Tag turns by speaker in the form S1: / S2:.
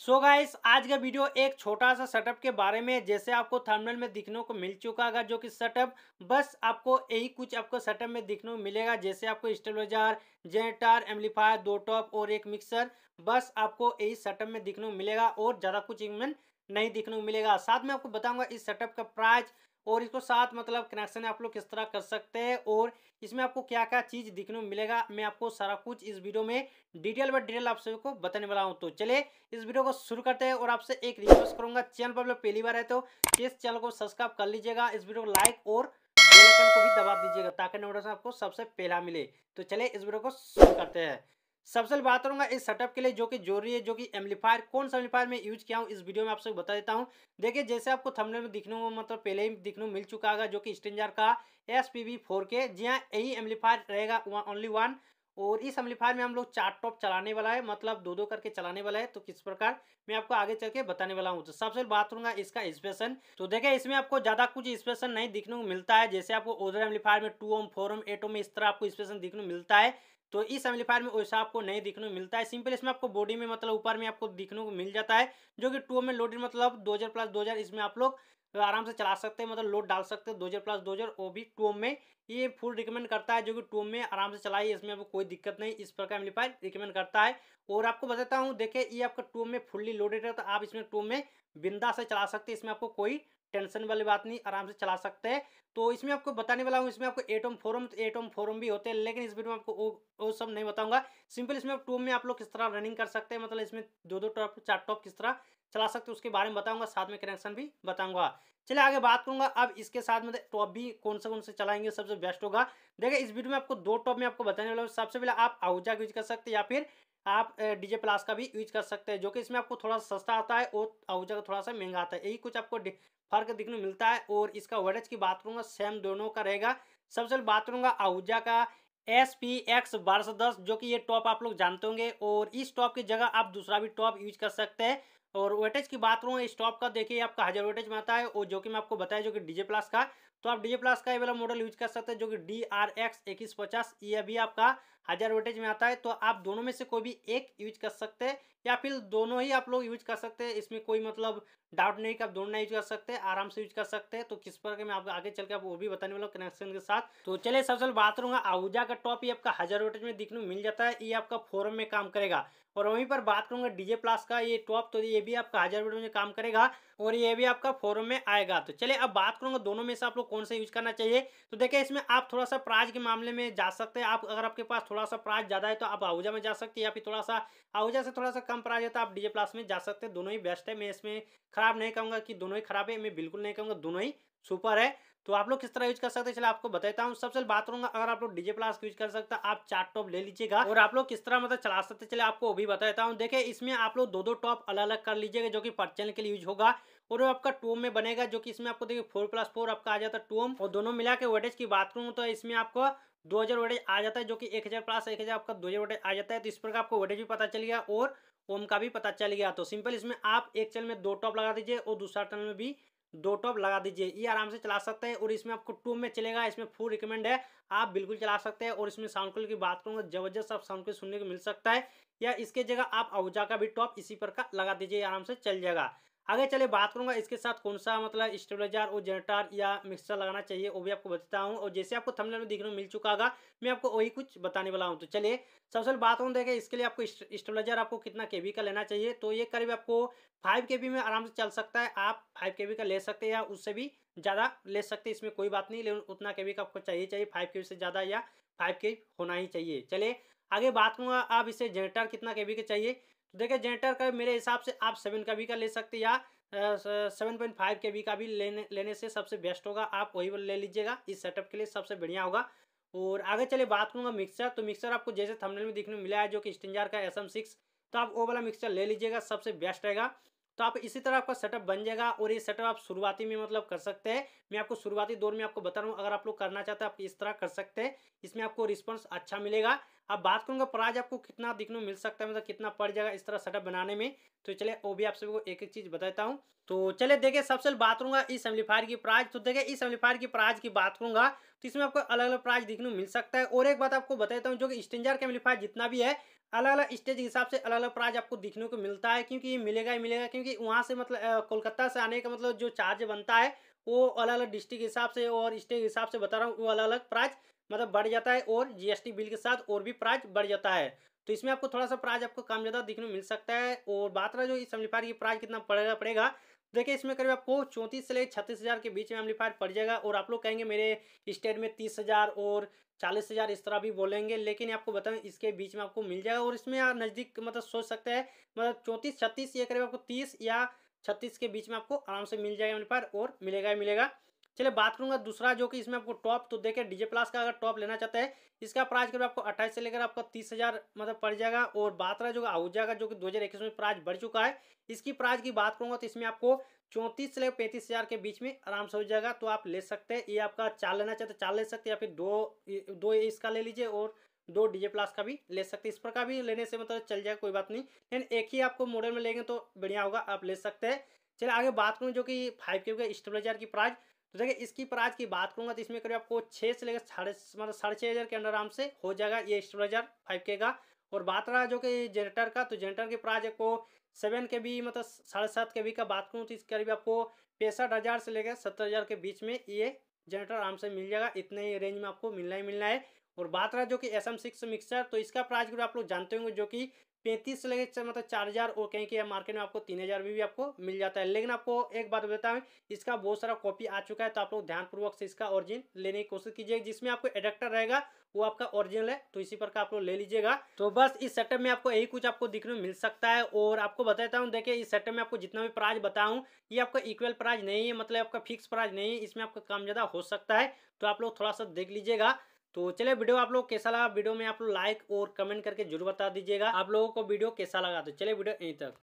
S1: सो so guys आज का video एक छोटा सा सेटअप के बारे में जैसे आपको थर्मनल में दिखने को मिल चुका होगा जो कि सेटअप बस आपको यही कुछ आपको सेटअप में दिखने को मिलेगा जैसे आपको स्टेबलाइजर जेनेटर एम्पलीफायर दो टॉप और एक मिक्सर बस आपको यही सेटअप में दिखने को मिलेगा और ज़्यादा कुछ इनमें नहीं दिखने को मिलेगा साथ में आपको बताऊंगा इस सेटअप का प्राइस और इसको साथ मतलब कनेक्शन आप लोग किस तरह कर सकते हैं और इसमें आपको क्या क्या चीज़ दिखने मिलेगा मैं आपको सारा कुछ इस वीडियो में डिटेल बाई डिटेल आप सभी को बताने वाला हूँ तो चलिए इस वीडियो को शुरू करते हैं और आपसे एक रिक्वेस्ट करूंगा चैनल पर लोग पहली बार है तो इस चैनल को सब्सक्राइब कर लीजिएगा इस वीडियो को लाइक और को भी दबा दीजिएगा ताकि नोटिस आपको सबसे पहला मिले तो चले इस वीडियो को शुरू करते हैं सबसे बात करूंगा इस सेटअप के लिए जो कि जरूरी है जो कि एम्पलीफायर कौन सा एम्पलीफायर मैं यूज किया हूं इस वीडियो में आप सबको बता देता हूं देखिए जैसे आपको थंबनेल में दिखने में मतलब पहले ही दिखने मिल चुका होगा जो कि स्टेंजर का एस पी वी फोर के जी हाँ यही एम्पलीफायर रहेगा ओनली वन और इस एम्पलीफायर में हम लोग चार टॉप चलाने वाला है मतलब दो दो करके चलाने वाला है तो किस प्रकार मैं आपको आगे चल के बताने वाला हूँ तो सबसे बात करूंगा इसका स्पेशन तो देखिए इसमें आपको ज्यादा कुछ स्पेशन नहीं दिखने को मिलता है जैसे आपको ओदर एम्पलीफायर में two ohm four ohm eight ohm इस तरह आपको स्पेशन दिखने को मिलता है तो इस एम्पलीफायर में वैसा आपको नहीं दिखने को मिलता है सिंपल इसमें आपको बॉडी में मतलब ऊपर में आपको दिखने को मिल जाता है जो कि टू में लोडेड मतलब दो प्लस दो इसमें आप लोग आराम से चला सकते हैं मतलब लोड डाल सकते हैं दो हज़ार प्लस दो हज़ार वो भी टोम में ये फुल रिकमेंड करता है जो कि टोम में आराम से चलाइए इसमें आपको कोई दिक्कत नहीं इस प्रकार एम्पलीफायर रिकमेंड करता है और आपको बताता हूँ देखिए ये आपका टोम में फुल्ली लोडेड है तो आप इसमें टोम में बिंदा से चला सकते हैं इसमें आपको कोई टेंशन वाली बात नहीं आराम से चला सकते हैं तो इसमें आपको बताने वाला हूँ इसमें आपको एटम फोरम तो एटम फोरम भी होते हैं लेकिन इस वीडियो में आपको वो सब नहीं बताऊंगा सिंपल इसमें आप टूम में आप लोग किस तरह रनिंग कर सकते हैं मतलब इसमें दो दो टॉप चार टॉप किस तरह चला सकते हैं उसके बारे में बताऊंगा साथ में कनेक्शन भी बताऊंगा चलिए आगे बात करूंगा अब इसके साथ मतलब टॉप भी कौन सा कौन से चलाएंगे सबसे बेस्ट होगा देखिए इस वीडियो में आपको दो टॉप में आपको बताने वाला हूँ सबसे पहले आप आहूजा यूज कर सकते हैं या फिर आप डीजे प्लास का भी यूज कर सकते हैं जो कि इसमें आपको थोड़ा सस्ता आता है और आहूजा का थोड़ा सा महंगा आता है यही कुछ आपको फर्क दिखने मिलता है और इसका वर्डेज की बात करूँगा सेम दोनों का रहेगा सबसे पहले बात करूँगा आहूजा का एस पी एक्स बारह सौ दस जो कि ये टॉप आप लोग जानते होंगे और इस टॉप की जगह आप दूसरा भी टॉप यूज कर सकते हैं और वेटेज की बात करूँ इस टॉप का देखिए आपका हज़ार वेटेज में आता है और जो कि मैं आपको बताया जो कि डीजे प्लस का तो आप डीजे प्लस का ये वाला मॉडल यूज कर सकते हैं जो कि डी आर एक्स इक्कीस पचास ये अभी आपका हजार वोटेज में आता है तो आप दोनों में से कोई भी एक यूज कर सकते हैं या फिर दोनों ही आप लोग यूज कर सकते हैं इसमें कोई मतलब डाउट नहीं कि आप दोनों यूज कर सकते हैं आराम से यूज कर सकते हैं तो किस पर के मैं आपको आगे चल के आप वो भी बताने वाला हूँ कनेक्शन के साथ तो चलिए सबसे पहले बात करूंगा आहूजा का टॉप ही आपका हजार वोटेज में दिखने मिल जाता है ये आपका फोरम में काम करेगा और वहीं पर बात करूंगा डीजे प्लस का ये टॉप तो ये भी आपका हजार वोटेज में काम करेगा और ये भी आपका फोरम में आएगा तो चलिए अब बात करूंगा दोनों में से आप लोग कौन सा यूज करना चाहिए तो देखिए इसमें आप थोड़ा सा प्राइज के मामले में जा सकते हैं आप अगर आपके पास थोड़ा सा प्राइज ज़्यादा है तो आप आहूजा में जा सकते हैं या फिर थोड़ा सा आहूजा से थोड़ा सा कम प्राइज है तो आप डीजे प्लस में जा सकते हैं दोनों ही बेस्ट है मैं इसमें खराब नहीं कहूंगा कि दोनों ही खराब है मैं बिल्कुल नहीं कहूंगा दोनों ही सुपर है तो आप लोग किस तरह यूज कर सकते हैं चलिए आपको बताता हूँ सबसे बात करूंगा अगर आप लोग डीजे प्लास यूज कर सकते हैं आप चार टॉप ले लीजिएगा और आप लोग किस तरह मतलब चला सकते चलिए आपको वो भी बताता हूँ देखिए इसमें आप लोग दो दो टॉप अलग अलग कर लीजिएगा जो कि परचन के लिए यूज होगा और वो आपका टूम में बनेगा जो कि इसमें आपको देखिए फोर प्लस फोर आपका आ जाता है टूम और दोनों मिला के वोटेज की बात करूँ तो इसमें आपको दो हज़ार वोटेज आ जाता है जो कि एक हज़ार प्लस एक हज़ार आपका दो हज़ार वोटेज आ जाता है तो इस प्रकार आपको वोटेज भी पता चल गया और ओम का भी पता चल गया तो सिंपल इसमें आप एक चल में दो टॉप लगा दीजिए और दूसरा टर्न में भी दो टॉप लगा दीजिए ये आराम से चला सकते हैं और इसमें आपको टू में चलेगा इसमें फुल रिकमेंड है आप बिल्कुल चला सकते हैं और इसमें साउंड क्वालिटी की बात करूँगा जबरदस्त आप साउंड क्वालिटी सुनने को मिल सकता है या इसके जगह आप आहूजा का भी टॉप इसी पर का लगा दीजिए आराम से चल जाएगा आगे चले बात करूंगा इसके साथ कौन सा मतलब स्टेबलाइजर और जनरेटर या मिक्सर लगाना चाहिए वो भी आपको बताता हूँ और जैसे आपको थंबनेल में देखने को मिल चुका होगा मैं आपको वही कुछ बताने वाला हूँ तो चलिए सबसे पहले बात हूँ देखें इसके लिए आपको स्टेबलाइजर आपको कितना के का लेना चाहिए तो ये करीब आपको फाइव के में आराम से चल सकता है आप फाइव के का ले सकते हैं या उससे भी ज़्यादा ले सकते हैं इसमें कोई बात नहीं लेकिन उतना के का आपको चाहिए चाहिए फाइव के से ज़्यादा या फाइव के होना ही चाहिए चलिए आगे बात करूँगा आप इसे जनरेटर कितना के के चाहिए तो देखिए जेनेटर का मेरे हिसाब से आप सेवन का भी का ले सकते या सेवन पॉइंट फाइव के बी का भी लेने लेने से सबसे बेस्ट होगा आप वही ले लीजिएगा इस सेटअप के लिए सबसे बढ़िया होगा और आगे चले बात करूँगा मिक्सर तो मिक्सर आपको जैसे थंबनेल में देखने मिला है जो कि स्टेंजार का एस एम सिक्स तो आप वो वाला मिक्सर ले लीजिएगा सबसे बेस्ट रहेगा तो आप इसी तरह आपका सेटअप बन जाएगा और ये सेटअप आप शुरुआती में मतलब कर सकते हैं मैं आपको शुरुआती दौर में आपको बता रहा हूँ अगर आप लोग करना चाहते हैं आप इस तरह कर सकते हैं इसमें आपको रिस्पॉन्स अच्छा मिलेगा अब बात करूँगा प्राइज आपको कितना दिखने मिल सकता है मतलब कितना पड़ जाएगा इस तरह सेटअप बनाने में तो चले वो भी आप सबको एक एक चीज़ बताता हूँ तो चले देखिए सबसे बात करूंगा इस एम्पलीफायर की प्राइज तो देखिए इस एम्पलीफायर की प्राइज की बात करूंगा तो इसमें आपको अलग अलग प्राइज देखने मिल सकता है और एक बात आपको बताता हूँ जो कि स्टेंजर का एम्पलीफायर जितना भी है अलग अलग स्टेज के हिसाब से अलग अलग प्राइज आपको देखने को मिलता है क्योंकि ये मिलेगा ही मिलेगा क्योंकि वहाँ से मतलब कोलकाता से आने का मतलब जो चार्ज बनता है वो अलग अलग डिस्ट्रिक्ट के हिसाब से और स्टेट के हिसाब से बता रहा हूँ वो अलग अलग प्राइज मतलब बढ़ जाता है और जीएसटी बिल के साथ और भी प्राइज बढ़ जाता है तो इसमें आपको थोड़ा सा प्राइज आपको कम ज़्यादा देखने को मिल सकता है और बात रहा जो इस एम्पलीफायर की प्राइज कितना पड़ेगा पड़ेगा देखिए इसमें करीब आपको चौंतीस से लेकर छत्तीस हज़ार के बीच में एम्पलीफायर पड़ जाएगा और आप लोग कहेंगे मेरे स्टेट में तीस हज़ार और चालीस हज़ार इस तरह भी बोलेंगे लेकिन आपको बताएं इसके बीच में आपको मिल जाएगा और इसमें आप नज़दीक मतलब सोच सकते हैं मतलब चौंतीस छत्तीस या करीब आपको तीस या छत्तीस के बीच में आपको आराम से मिल जाएगा मेरे पर और मिलेगा ही मिलेगा चलिए बात करूंगा दूसरा जो कि इसमें आपको टॉप तो देखिए डीजे प्लस का अगर टॉप लेना चाहते हैं इसका प्राइस करीब आपको अट्ठाईस से लेकर आपका तीस हज़ार मतलब पड़ जाएगा और बात रहा जो आउजा का जो कि दो हज़ार इक्कीस में प्राइस बढ़ चुका है इसकी प्राइस की बात करूंगा तो इसमें आपको चौंतीस से लेकर पैंतीस हज़ार के बीच में आराम से हो जाएगा तो आप ले सकते हैं ये आपका चार लेना चाहते चार ले सकते हैं या फिर दो दो इसका ले लीजिए और दो डीजे प्लस का भी ले सकते हैं इस प्रकार भी लेने से मतलब चल जाएगा कोई बात नहीं लेकिन एक ही आपको मॉडल में लेंगे तो बढ़िया होगा आप ले सकते हैं चलिए आगे बात करूँ जो कि फाइव के स्टेबलाइजर की प्राइस तो देखिए इसकी प्राइस की बात करूँगा तो इसमें करीब आपको छः से लेकर साढ़े मतलब साढ़े छः हज़ार के अंदर आराम से हो जाएगा ये स्टेबलाइजर फाइव के का और बात रहा जो कि जनरेटर का तो जनरेटर की प्राइस आपको सेवन के बी मतलब साढ़े सात के बी का बात करूँ तो इसके करीब आपको पैंसठ हज़ार से लेकर सत्तर हज़ार के बीच में ये जनरेटर आराम से मिल जाएगा इतने ही रेंज में आपको मिलना ही मिलना है और बात रहा जो कि एस एम सिक्स मिक्सर तो इसका प्राइस ग्रुप आप लोग जानते होंगे जो कि पैंतीस से लेके मतलब चार हज़ार और कहीं कि मार्केट में आपको तीन हज़ार में भी आपको मिल जाता है लेकिन आपको एक बात बताता हूँ इसका बहुत सारा कॉपी आ चुका है तो आप लोग ध्यानपूर्वक से इसका ओरिजिन लेने की कोशिश कीजिए जिसमें आपको एडेक्टर रहेगा वो आपका ओरिजिनल है तो इसी प्रकार आप लोग ले लीजिएगा तो बस इस सेटअप में आपको यही कुछ आपको दिखने में मिल सकता है और आपको बताता हूँ देखिए इस सेटअप में आपको जितना भी प्राइज बताऊँ ये आपका इक्वल प्राइज नहीं है मतलब आपका फिक्स प्राइज नहीं है इसमें आपका काम ज़्यादा हो सकता है तो आप लोग थोड़ा सा देख लीजिएगा तो चले वीडियो आप लोग कैसा लगा वीडियो में आप लोग लाइक और कमेंट करके जरूर बता दीजिएगा आप लोगों को वीडियो कैसा लगा तो चले वीडियो यहीं तक